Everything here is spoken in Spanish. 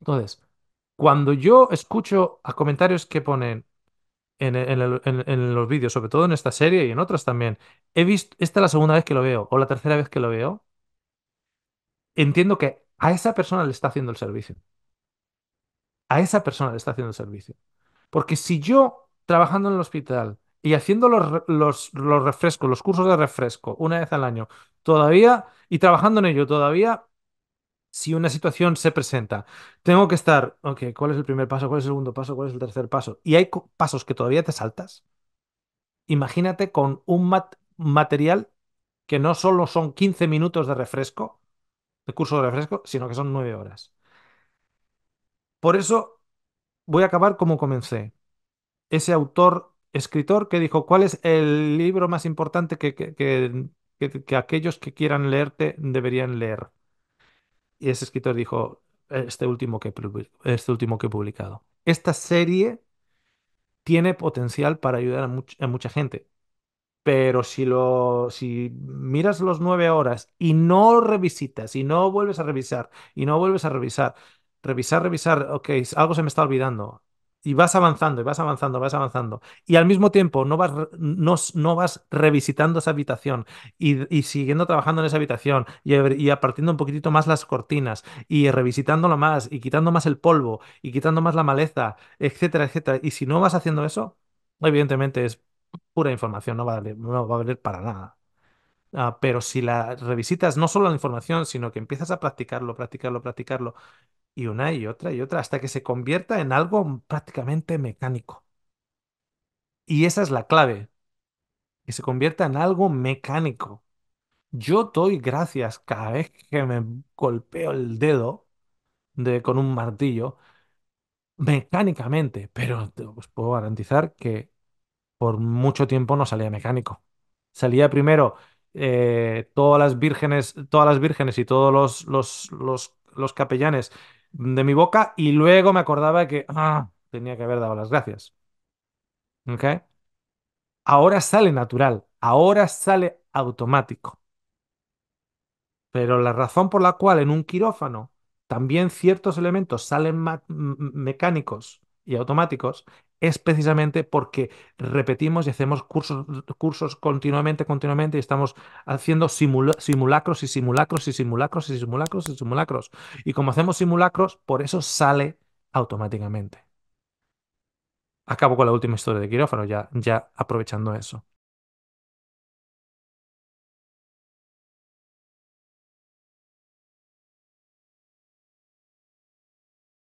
Entonces, cuando yo escucho a comentarios que ponen en, los vídeos, sobre todo en esta serie y en otras también, he visto, esta es la segunda vez que lo veo o la tercera vez que lo veo, entiendo que a esa persona le está haciendo el servicio. A esa persona le está haciendo el servicio. Porque si yo, trabajando en el hospital y haciendo los refrescos, los cursos de refresco, una vez al año, todavía, y trabajando en ello todavía, si una situación se presenta, tengo que estar, ok, ¿cuál es el primer paso? ¿Cuál es el segundo paso? ¿Cuál es el tercer paso? Y hay pasos que todavía te saltas. Imagínate con un mat material que no solo son 15 minutos de refresco, de curso de refresco, sino que son 9 horas. Por eso voy a acabar como comencé. Ese autor, escritor, que dijo, ¿cuál es el libro más importante que, que aquellos que quieran leerte deberían leer? Y ese escritor dijo, este último que, este último que he publicado. Esta serie tiene potencial para ayudar a, mucha gente. Pero si, lo, si miras los nueve horas y no revisitas, y no vuelves a revisar, y no vuelves a revisar, revisar, revisar, ok, algo se me está olvidando, y vas avanzando, y vas avanzando, vas avanzando. Y al mismo tiempo no vas, no, vas revisitando esa habitación y, siguiendo trabajando en esa habitación y, y apartiendo un poquitito más las cortinas y revisitándolo más y quitando más el polvo y quitando más la maleza, etcétera, etcétera. Y si no vas haciendo eso, evidentemente es pura información, no va a valer, no va a valer para nada. Ah, pero si la revisitas no solo la información, sino que empiezas a practicarlo, practicarlo, practicarlo, y una y otra y otra, hasta que se convierta en algo prácticamente mecánico. Y esa es la clave, que se convierta en algo mecánico. Yo doy gracias cada vez que me golpeo el dedo de, con un martillo mecánicamente, pero os puedo garantizar que por mucho tiempo no salía mecánico. Salía primero eh, todas las vírgenes, todas las vírgenes y todos los, los, los capellanes de mi boca y luego me acordaba que ah, tenía que haber dado las gracias. Ahora sale natural, ahora sale automático. Pero la razón por la cual en un quirófano también ciertos elementos salen mecánicos y automáticos es precisamente porque repetimos y hacemos cursos, cursos continuamente, continuamente y estamos haciendo simulacros y simulacros y simulacros y simulacros y simulacros. Y como hacemos simulacros, por eso sale automáticamente. Acabo con la última historia de quirófano, ya, ya aprovechando eso.